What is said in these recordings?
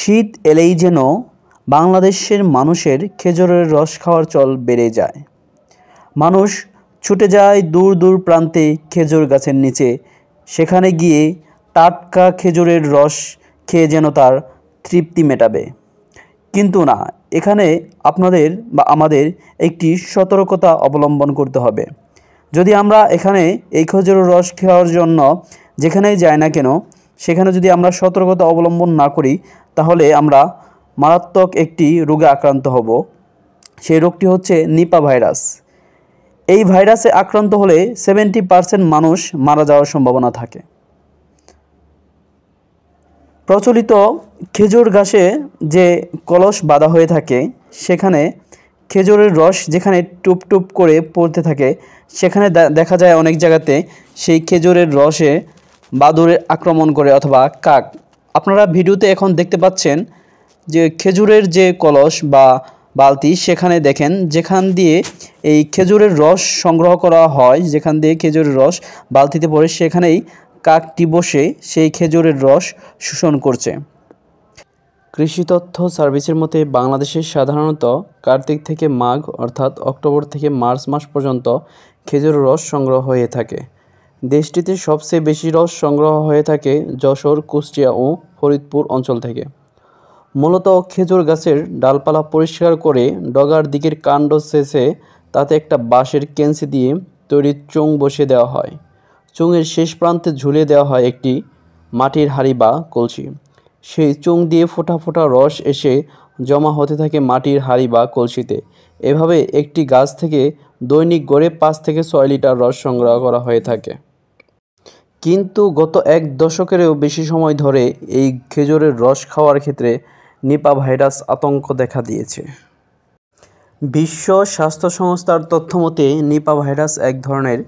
শীত এলেই যেন বাংলাদেশের মানুষের খেজুরের রস খাওয়ার চল বেড়ে যায় মানুষ ছুটে যায় দূর দূর প্রান্তে খেজুর গাছের নিচে সেখানে গিয়ে টাটকা খেজুরের রস খেয়ে যেন তার তৃপ্তি মেটাবে কিন্তু না এখানে আপনাদের বা আমাদের একটি সতর্কতা অবলম্বন করতে হবে যদি আমরা এখানে এই খেজুরের রস খাওয়ার জন্য যেখানেই যাই না কেন সেখানে যদি আমরা সতর্কতা অবলম্বন না করি তাহলে আমরা মারাত্মক একটি রোগে আক্রান্ত হব সেই রোগটি হচ্ছে নিপা ভাইরাস এই ভাইরাসে আক্রান্ত হলে সেভেন্টি পারসেন্ট মানুষ মারা যাওয়ার সম্ভাবনা থাকে প্রচলিত খেজুর গাছে যে কলস বাঁধা হয়ে থাকে সেখানে খেজুরের রস যেখানে টুপ টুপ করে পড়তে থাকে সেখানে দেখা যায় অনেক জায়গাতে সেই খেজুরের রসে বাদুড়ে আক্রমণ করে অথবা কাক আপনারা ভিডিওতে এখন দেখতে পাচ্ছেন যে খেজুরের যে কলস বা বালতি সেখানে দেখেন যেখান দিয়ে এই খেজুরের রস সংগ্রহ করা হয় যেখান দিয়ে খেজুরের রস বালতিতে পড়ে সেখানেই কাকটি বসে সেই খেজুরের রস শোষণ করছে কৃষি তথ্য সার্ভিসের মতে বাংলাদেশে সাধারণত কার্তিক থেকে মাঘ অর্থাৎ অক্টোবর থেকে মার্চ মাস পর্যন্ত খেজুরের রস সংগ্রহ হয়ে থাকে দেশটিতে সবচেয়ে বেশি রস সংগ্রহ হয়ে থাকে যশোর কুষ্টিয়া ও ফরিদপুর অঞ্চল থেকে মূলত খেজুর গাছের ডালপালা পরিষ্কার করে ডগার দিকের কাণ্ড শেষে তাতে একটা বাঁশের কেঞ্চি দিয়ে তৈরি চুং বসে দেওয়া হয় চুঙের শেষ প্রান্তে ঝুলিয়ে দেওয়া হয় একটি মাটির হাড়ি বা কলসি সেই চুং দিয়ে ফোটা ফোটা রস এসে জমা হতে থাকে মাটির হাড়ি বা কলসিতে এভাবে একটি গাছ থেকে দৈনিক গড়ে পাঁচ থেকে ছয় লিটার রস সংগ্রহ করা হয়ে থাকে কিন্তু গত এক দশকেরও বেশি সময় ধরে এই খেজুরের রস খাওয়ার ক্ষেত্রে নিপা ভাইরাস আতঙ্ক দেখা দিয়েছে বিশ্ব স্বাস্থ্য সংস্থার তথ্য মতে নিপা ভাইরাস এক ধরনের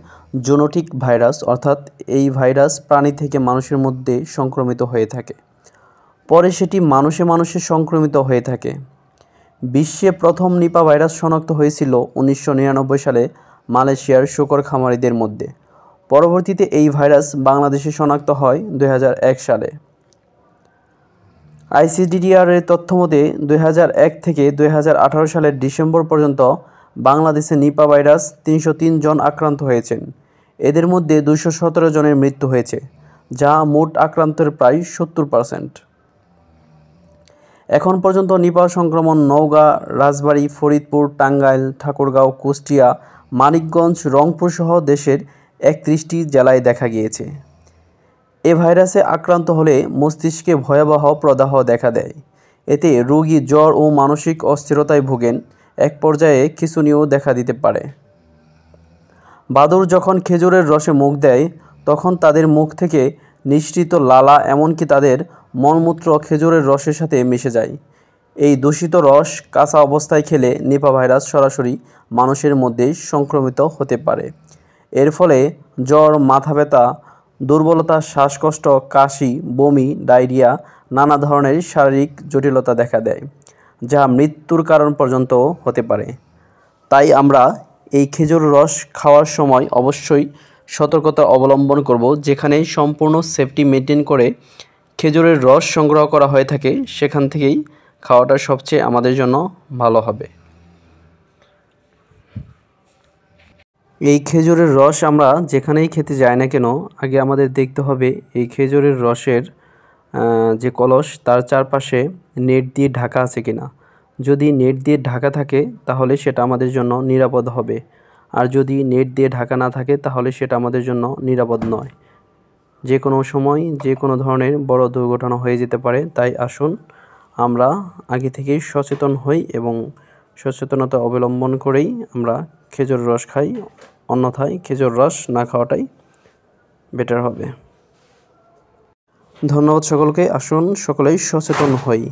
জোনোটিক ভাইরাস অর্থাৎ এই ভাইরাস প্রাণী থেকে মানুষের মধ্যে সংক্রমিত হয়ে থাকে পরে সেটি মানুষে মানুষে সংক্রমিত হয়ে থাকে বিশ্বে প্রথম নিপা ভাইরাস শনাক্ত হয়েছিল উনিশশো সালে মালয়েশিয়ার শূকর খামারিদের মধ্যে পরবর্তীতে এই ভাইরাস বাংলাদেশে শনাক্ত হয় দুই সালে এর তথ্য মতে দুই থেকে দুই সালের ডিসেম্বর পর্যন্ত বাংলাদেশে নিপা ভাইরাস তিনশো জন আক্রান্ত হয়েছেন এদের মধ্যে দুশো জনের মৃত্যু হয়েছে যা মোট আক্রান্তের প্রায় সত্তর পার্সেন্ট এখন পর্যন্ত নিপা সংক্রমণ নওগাঁ রাজবাড়ী ফরিদপুর টাঙ্গাইল ঠাকুরগাঁও কুষ্টিয়া মানিকগঞ্জ রংপুর সহ দেশের একত্রিশটি জেলায় দেখা গিয়েছে এ ভাইরাসে আক্রান্ত হলে মস্তিষ্কে ভয়াবহ প্রদাহ দেখা দেয় এতে রোগী জ্বর ও মানসিক অস্থিরতায় ভোগেন এক পর্যায়ে খিচুনিও দেখা দিতে পারে বাদুর যখন খেজুরের রসে মুখ দেয় তখন তাদের মুখ থেকে নিঃসৃত লালা এমনকি তাদের মলমূত্র খেজুরের রসের সাথে মিশে যায় এই দূষিত রস কাঁচা অবস্থায় খেলে নিপা ভাইরাস সরাসরি মানুষের মধ্যে সংক্রমিত হতে পারে এর ফলে জ্বর মাথা ব্যথা দুর্বলতা শ্বাসকষ্ট কাশি বমি ডায়রিয়া নানা ধরনের শারীরিক জটিলতা দেখা দেয় যা মৃত্যুর কারণ পর্যন্ত হতে পারে তাই আমরা এই খেজুর রস খাওয়ার সময় অবশ্যই সতর্কতা অবলম্বন করব যেখানে সম্পূর্ণ সেফটি মেনটেন করে খেজুরের রস সংগ্রহ করা হয়ে থাকে সেখান থেকেই খাওয়াটা সবচেয়ে আমাদের জন্য ভালো হবে এই খেজুরের রস আমরা যেখানেই খেতে যাই না কেন আগে আমাদের দেখতে হবে এই খেজুরের রসের যে কলস তার চারপাশে নেট দিয়ে ঢাকা আছে কিনা যদি নেট দিয়ে ঢাকা থাকে তাহলে সেটা আমাদের জন্য নিরাপদ হবে আর যদি নেট দিয়ে ঢাকা না থাকে তাহলে সেটা আমাদের জন্য নিরাপদ নয় যে কোনো সময় যে কোনো ধরনের বড় দুর্ঘটনা হয়ে যেতে পারে তাই আসুন আমরা আগে থেকেই সচেতন হই এবং সচেতনতা অবলম্বন করেই আমরা খেজুর রস খাই অন্যথায় খেজুর রস না খাওয়াটাই বেটার হবে ধন্যবাদ সকলকে আসুন সকলেই সচেতন হই